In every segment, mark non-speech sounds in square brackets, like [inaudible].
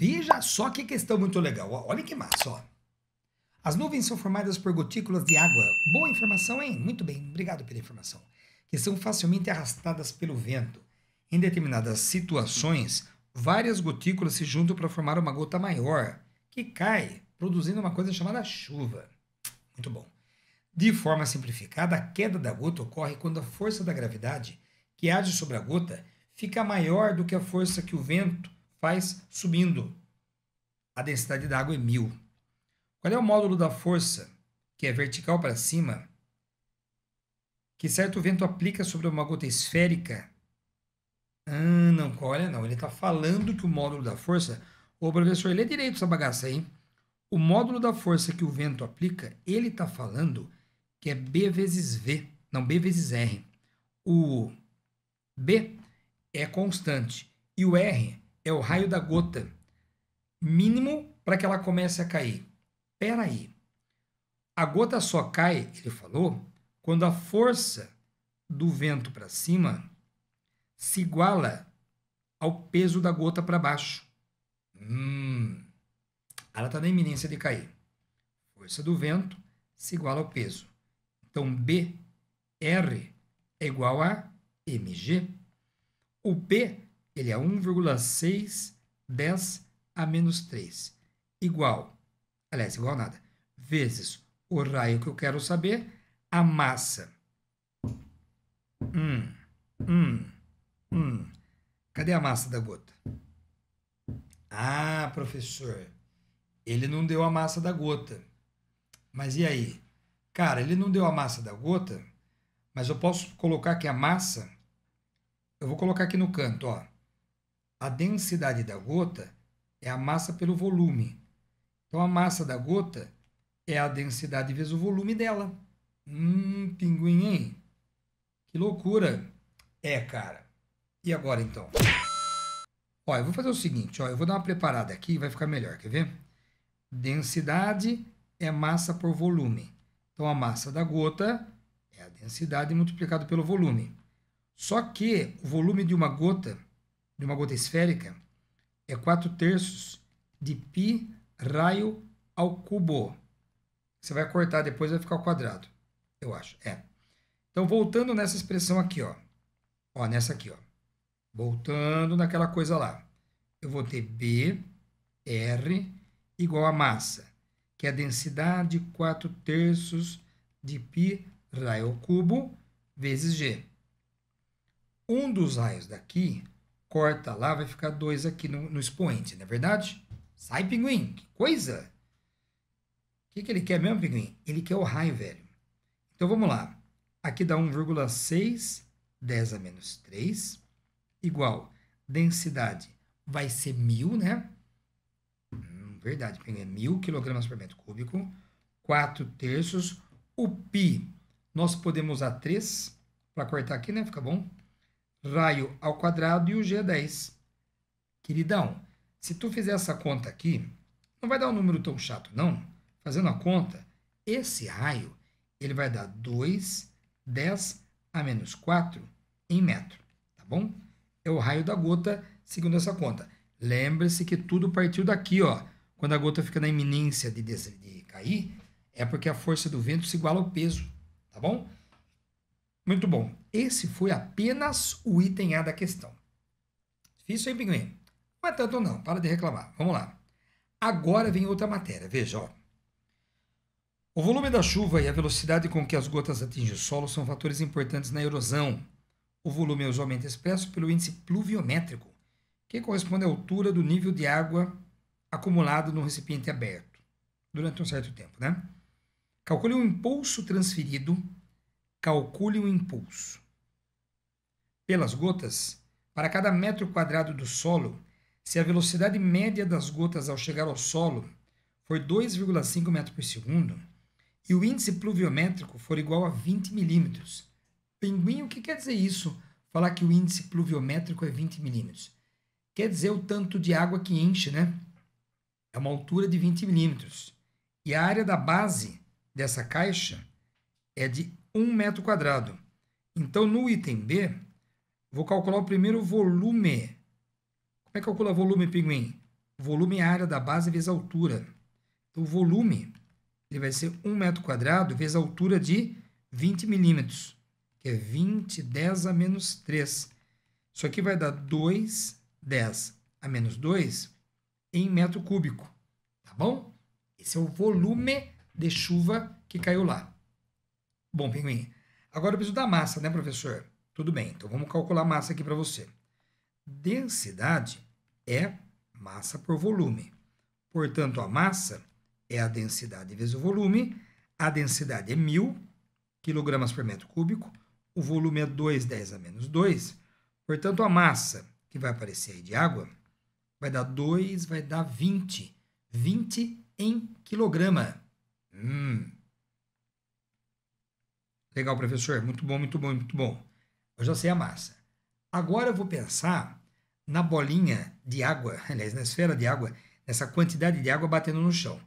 Veja só que questão muito legal. Olha que massa, ó. As nuvens são formadas por gotículas de água. Boa informação, hein? Muito bem, obrigado pela informação. Que são facilmente arrastadas pelo vento. Em determinadas situações, várias gotículas se juntam para formar uma gota maior, que cai, produzindo uma coisa chamada chuva. Muito bom. De forma simplificada, a queda da gota ocorre quando a força da gravidade que age sobre a gota fica maior do que a força que o vento faz subindo. A densidade da água é mil. Qual é o módulo da força, que é vertical para cima, que certo vento aplica sobre uma gota esférica? Ah, não, olha, não. Ele está falando que o módulo da força. Ô, professor, lê direito essa bagaça aí. O módulo da força que o vento aplica, ele está falando que é B vezes V, não B vezes R. O B é constante e o R é o raio da gota, mínimo para que ela comece a cair. Pera aí. A gota só cai, ele falou, quando a força do vento para cima se iguala ao peso da gota para baixo. Hum, ela está na iminência de cair. Força do vento se iguala ao peso. Então, B, R é igual a mg. O P ele é 1,6 10 a menos 3, igual, aliás, igual a nada, vezes o raio que eu quero saber, a massa. Hum, hum, hum. Cadê a massa da gota? Ah, professor, ele não deu a massa da gota. Mas e aí? Cara, ele não deu a massa da gota, mas eu posso colocar aqui a massa. Eu vou colocar aqui no canto, ó. A densidade da gota é a massa pelo volume. Então, a massa da gota é a densidade vezes o volume dela. Hum, pinguim, hein? Que loucura! É, cara. E agora então? Ó, eu vou fazer o seguinte, ó, eu vou dar uma preparada aqui, vai ficar melhor, quer ver? Densidade é massa por volume. Então a massa da gota é a densidade multiplicado pelo volume. Só que o volume de uma gota de uma gota esférica é 4 terços de π raio ao cubo. Você vai cortar depois, vai ficar o quadrado, eu acho. É. Então, voltando nessa expressão aqui, ó. Ó, nessa aqui, ó. Voltando naquela coisa lá. Eu vou ter B, R, igual a massa, que é a densidade 4 terços de π raio ao cubo vezes G. Um dos raios daqui corta lá, vai ficar 2 aqui no, no, expoente, não é verdade? Sai, pinguim, que coisa! O que, que ele quer mesmo, pinguim? Ele quer o raio, velho. Então vamos lá. Aqui dá 1,6, 10 a menos 3, igual densidade vai ser 1.000, né? Hum, verdade, pinguim, é mil quilogramas por metro cúbico, 4 terços. O π, nós podemos usar 3 para cortar aqui, né? Fica bom raio ao quadrado e o G é 10. Queridão, se tu fizer essa conta aqui, não vai dar um número tão chato, não. Fazendo a conta, esse raio ele vai dar 2, 10 a menos 4 em metro, tá bom? É o raio da gota, segundo essa conta. Lembre-se que tudo partiu daqui, ó. Quando a gota fica na iminência de, de cair, é porque a força do vento se iguala ao peso, tá bom? Muito bom. Esse foi apenas o item A da questão. Difícil, hein, pinguim? Não é tanto não, para de reclamar. Vamos lá. Agora vem outra matéria, veja. Ó. O volume da chuva e a velocidade com que as gotas atingem o solo são fatores importantes na erosão. O volume é usualmente expresso pelo índice pluviométrico, que corresponde à altura do nível de água acumulado num recipiente aberto durante um certo tempo. Né? Calcule o impulso transferido calcule o impulso. Pelas gotas, para cada metro quadrado do solo, se a velocidade média das gotas ao chegar ao solo for 2,5 metros por segundo e o índice pluviométrico for igual a 20 milímetros. Pinguim, o que quer dizer isso? Falar que o índice pluviométrico é 20 milímetros. Quer dizer o tanto de água que enche, né? É uma altura de 20 milímetros. E a área da base dessa caixa é de 1 metro quadrado. Então, no item B, vou calcular o primeiro volume. Como é que calcula volume, pinguim? Volume é a área da base vezes a altura. Então, o volume ele vai ser 1 metro quadrado vezes a altura de 20 milímetros, que é 20 10 a menos 3. Isso aqui vai dar 2 10 a menos 2 em metro cúbico, tá bom? Esse é o volume de chuva que caiu lá. Bom, pinguim, agora eu preciso da massa, né, professor? Tudo bem, então vamos calcular a massa aqui para você. Densidade é massa por volume. Portanto, a massa é a densidade vezes o volume. A densidade é 1.000 kg por metro cúbico. O volume é 2, 10 a menos 2. Portanto, a massa que vai aparecer aí de água vai dar 2, vai dar 20. 20 em quilograma. Hum, Legal, professor. Muito bom, muito bom, muito bom. Eu já sei a massa. Agora eu vou pensar na bolinha de água, [laughs] aliás, na esfera de água, nessa quantidade de água batendo no chão.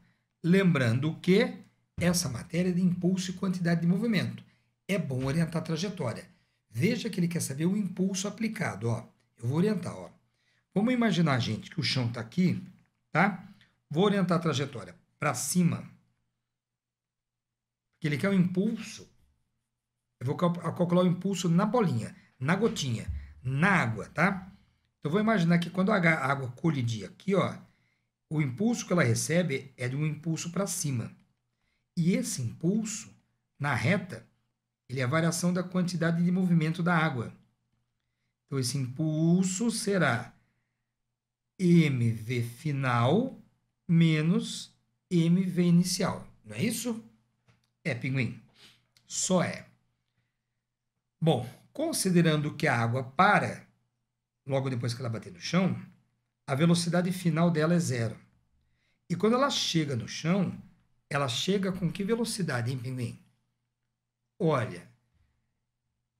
Lembrando que essa matéria é de impulso e quantidade de movimento. É bom orientar a trajetória. Veja que ele quer saber o impulso aplicado. Ó. Eu vou orientar. Ó. Vamos imaginar, gente, que o chão está aqui, tá? Vou orientar a trajetória para cima. Porque ele quer o impulso vou calcular o impulso na bolinha, na gotinha, na água, tá? Então, vou imaginar que quando a água colidir aqui, ó, o impulso que ela recebe é de um impulso para cima. E esse impulso, na reta, ele é a variação da quantidade de movimento da água. Então, esse impulso será mv final menos mv inicial. Não é isso? É, pinguim. Só é. Bom, considerando que a água para logo depois que ela bater no chão, a velocidade final dela é zero. E quando ela chega no chão, ela chega com que velocidade, hein, Pinguim? Olha,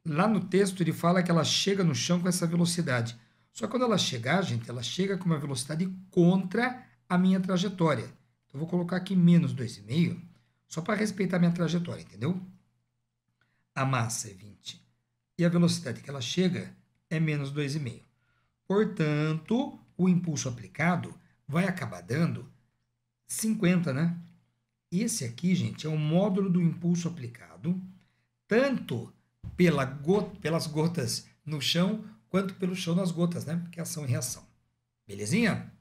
lá no texto ele fala que ela chega no chão com essa velocidade. Só que quando ela chegar, gente, ela chega com uma velocidade contra a minha trajetória. Então, eu vou colocar aqui menos 2,5, só para respeitar a minha trajetória, entendeu? A massa é 20 e a velocidade que ela chega é menos 2,5. Portanto, o impulso aplicado vai acabar dando 50, né? Esse aqui, gente, é o módulo do impulso aplicado, tanto pela gota, pelas gotas no chão, quanto pelo chão nas gotas, né? Porque ação e reação. Belezinha?